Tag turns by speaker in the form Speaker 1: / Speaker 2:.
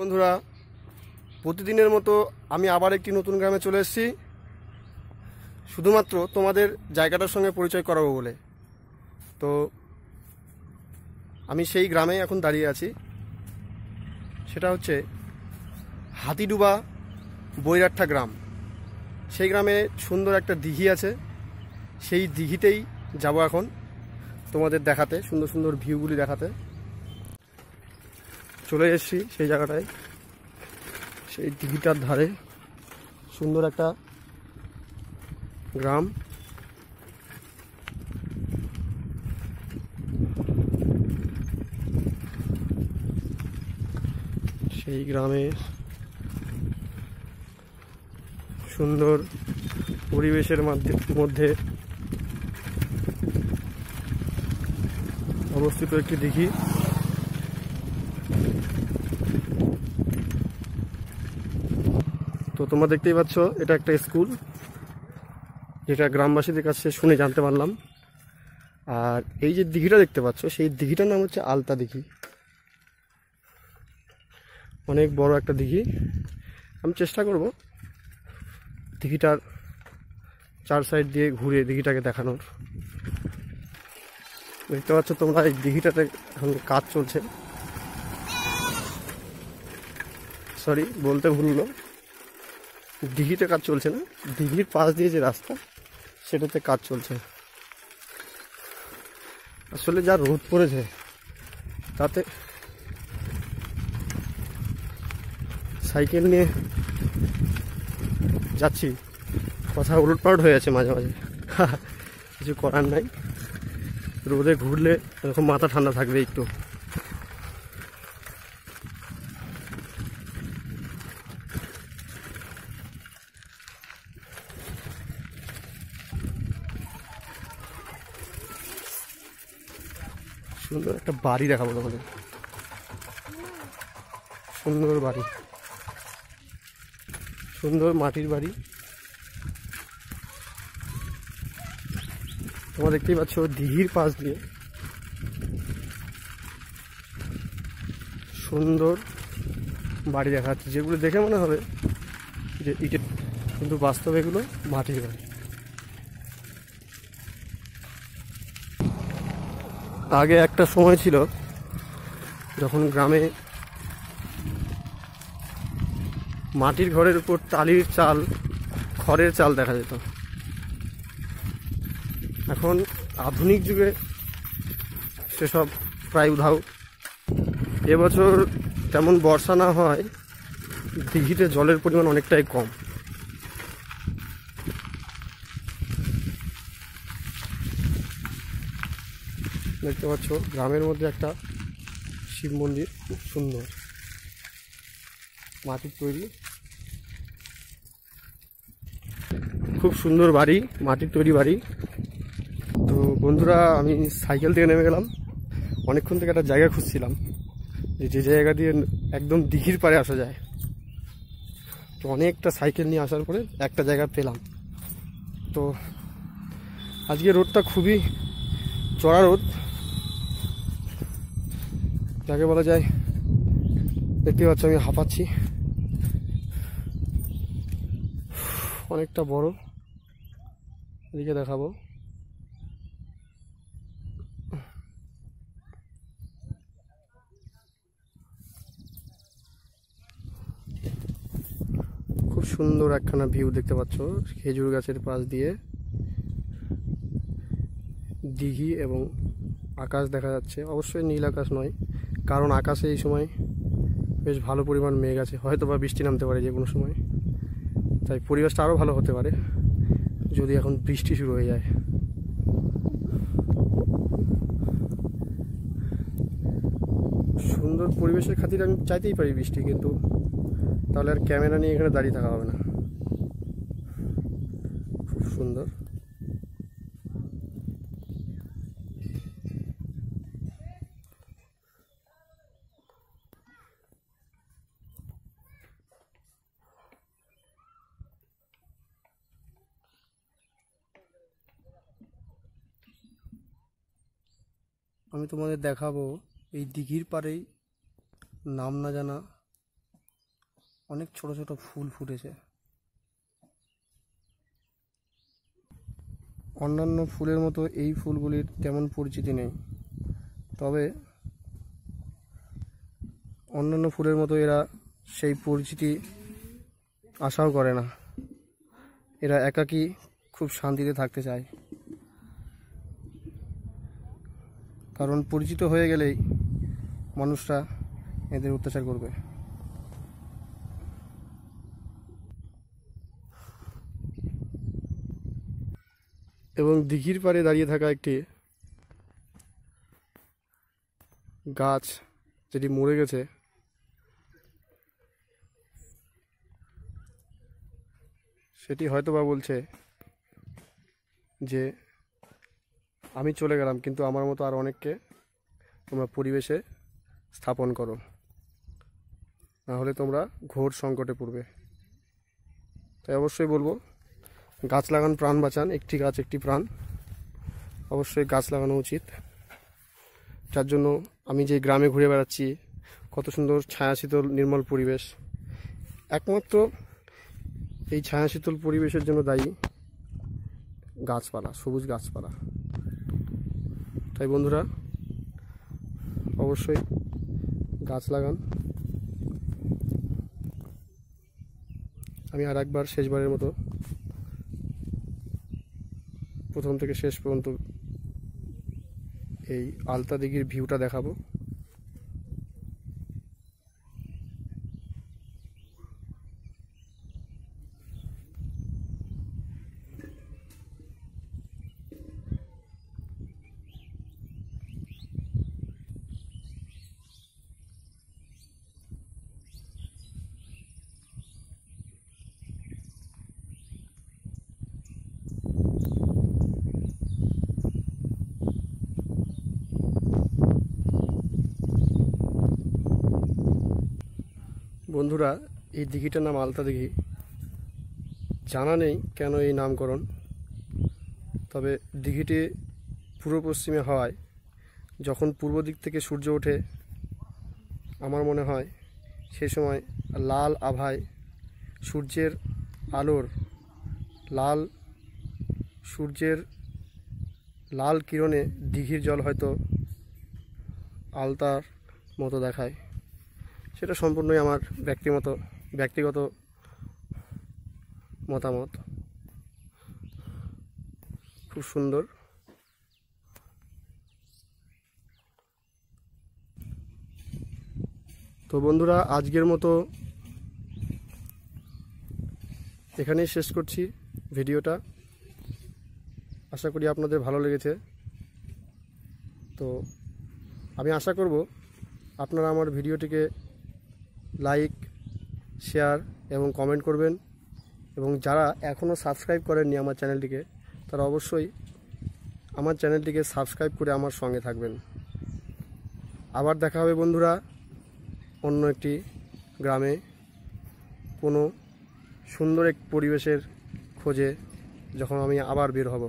Speaker 1: বন্ধুরা প্রতিদিনের মতো আমি আবার একটি নতুন গ্রামে চলে এসেছি শুধুমাত্র তোমাদের জায়গাটার সঙ্গে পরিচয় করাবো বলে তো আমি সেই গ্রামে এখন দাঁড়িয়ে আছি সেটা হচ্ছে হাতিডুবা বৈরাট্টা গ্রাম সেই গ্রামে সুন্দর একটা দিঘি আছে সেই দিঘিতেই যাব এখন তোমাদের দেখাতে সুন্দর সুন্দর ভিউগুলি দেখাতে চলে এসেছি সেই জায়গাটায় সেই দিঘিটার ধারে সুন্দর একটা গ্রাম সেই গ্রামে সুন্দর পরিবেশের মধ্যে অবস্থিত একটি দিঘি তোমরা দেখতেই পাচ্ছ এটা একটা স্কুল যেটা গ্রামবাসীদের কাছে শুনে জানতে পারলাম আর এই যে দিঘিটা দেখতে পাচ্ছ সেই দিঘিটার নাম হচ্ছে আলতা দিঘি অনেক বড় একটা দিঘি আমি চেষ্টা করব দিঘিটার চার সাইড দিয়ে ঘুরে দিঘিটাকে দেখানোর দেখতে পাচ্ছ তোমরা এই দিঘিটাতে এখন কাজ চলছে সরি বলতে ভুললো দিঘিতে কাজ চলছে না দিঘির পাশ দিয়ে যে রাস্তা সেটাতে কাজ চলছে আসলে যা রোদ পড়েছে তাতে সাইকেল নিয়ে যাচ্ছি কথা উলটপালট হয়ে আছে মাঝে মাঝে কিছু করার নাই রোদে ঘুরলে এরকম মাথা ঠান্ডা থাকবে একটু সুন্দর একটা বাড়ি দেখাবো তোমাদের সুন্দর বাড়ি সুন্দর মাটির বাড়ি তোমরা দেখতেই পাচ্ছ দিঘির পাশ দিয়ে সুন্দর বাড়ি দেখা যাচ্ছে যেগুলো দেখে মনে হবে যে ইটের কিন্তু বাস্তবে এগুলো মাটির বাড়ি আগে একটা সময় ছিল যখন গ্রামে মাটির ঘরের উপর টালির চাল খড়ের চাল দেখা যেত এখন আধুনিক যুগে সেসব প্রায় উধাও এবছর তেমন বর্ষা না হয় দিঘিতে জলের পরিমাণ অনেকটাই কম দেখতে পাচ্ছ গ্রামের মধ্যে একটা শিব মন্দির খুব সুন্দর মাটির তৈরি খুব সুন্দর বাড়ি মাটির তৈরি বাড়ি তো বন্ধুরা আমি সাইকেল থেকে নেমে গেলাম অনেকক্ষণ থেকে একটা জায়গা খুঁজছিলাম যে জায়গা দিয়ে একদম দিঘির পাড়ে আসা যায় তো অনেকটা সাইকেল নিয়ে আসার পরে একটা জায়গা পেলাম তো আজকে রোডটা খুবই চড়া রোড যাকে বলা যায় দেখতে পাচ্ছ আমি হাঁপাচ্ছি অনেকটা বড় এদিকে দেখাবো খুব সুন্দর একখানা ভিউ দেখতে পাচ্ছ খেজুর গাছের পাশ দিয়ে দিঘি এবং আকাশ দেখা যাচ্ছে অবশ্যই নীল আকাশ নয় কারণ আকাশে এই সময় বেশ ভালো পরিমাণ মেঘ আছে হয়তো বা বৃষ্টি নামতে পারে যে কোনো সময় তাই পরিবেশটা আরও ভালো হতে পারে যদি এখন বৃষ্টি শুরু হয়ে যায় সুন্দর পরিবেশের খাতির আমি চাইতেই পারি বৃষ্টি কিন্তু তাহলে আর ক্যামেরা নিয়ে এখানে দাঁড়িয়ে থাকা হবে না খুব সুন্দর আমি তোমাদের দেখাবো এই দিঘির পাড়েই নাম না জানা অনেক ছোট ছোট ফুল ফুটেছে অন্যান্য ফুলের মতো এই ফুলগুলির তেমন পরিচিতি নেই তবে অন্যান্য ফুলের মতো এরা সেই পরিচিতি আশাও করে না এরা একাকী খুব শান্তিতে থাকতে চায় কারণ পরিচিত হয়ে গেলেই মানুষরা এদের অত্যাচার করবে এবং দিঘির পাড়ে দাঁড়িয়ে থাকা একটি গাছ যেটি মরে গেছে সেটি হয়তো বা বলছে যে আমি চলে গেলাম কিন্তু আমার মতো আর অনেককে তোমরা পরিবেশে স্থাপন করো নাহলে তোমরা ঘোর সংকটে পড়বে তাই অবশ্যই বলবো গাছ লাগান প্রাণ বাঁচান একটি গাছ একটি প্রাণ অবশ্যই গাছ লাগানো উচিত যার জন্য আমি যে গ্রামে ঘুরে বেড়াচ্ছি কত সুন্দর ছায়া শীতল নির্মল পরিবেশ একমাত্র এই ছায়া শীতল পরিবেশের জন্য দায়ী গাছপালা সবুজ গাছপালা তাই বন্ধুরা অবশ্যই গাছ লাগান আমি আর একবার শেষবারের মতো প্রথম থেকে শেষ পর্যন্ত এই আলতা দিঘির ভিউটা দেখাবো বন্ধুরা এই দিঘিটার নাম আলতা দিঘি জানা নেই কেন এই নামকরণ তবে দিঘিটি পূর্ব পশ্চিমে হওয়ায় যখন পূর্ব দিক থেকে সূর্য ওঠে আমার মনে হয় সে সময় লাল আভায় সূর্যের আলোর লাল সূর্যের লাল কিরণে দিঘির জল হয়তো আলতার মতো দেখায় সেটা সম্পূর্ণই আমার ব্যক্তিগত ব্যক্তিগত মতামত খুব সুন্দর তো বন্ধুরা আজকের মতো এখানেই শেষ করছি ভিডিওটা আশা করি আপনাদের ভালো লেগেছে তো আমি আশা করব আপনারা আমার ভিডিওটিকে লাইক শেয়ার এবং কমেন্ট করবেন এবং যারা এখনও সাবস্ক্রাইব করেননি আমার চ্যানেলটিকে তারা অবশ্যই আমার চ্যানেলটিকে সাবস্ক্রাইব করে আমার সঙ্গে থাকবেন আবার দেখা হবে বন্ধুরা অন্য একটি গ্রামে কোনো সুন্দর এক পরিবেশের খোঁজে যখন আমি আবার বের হব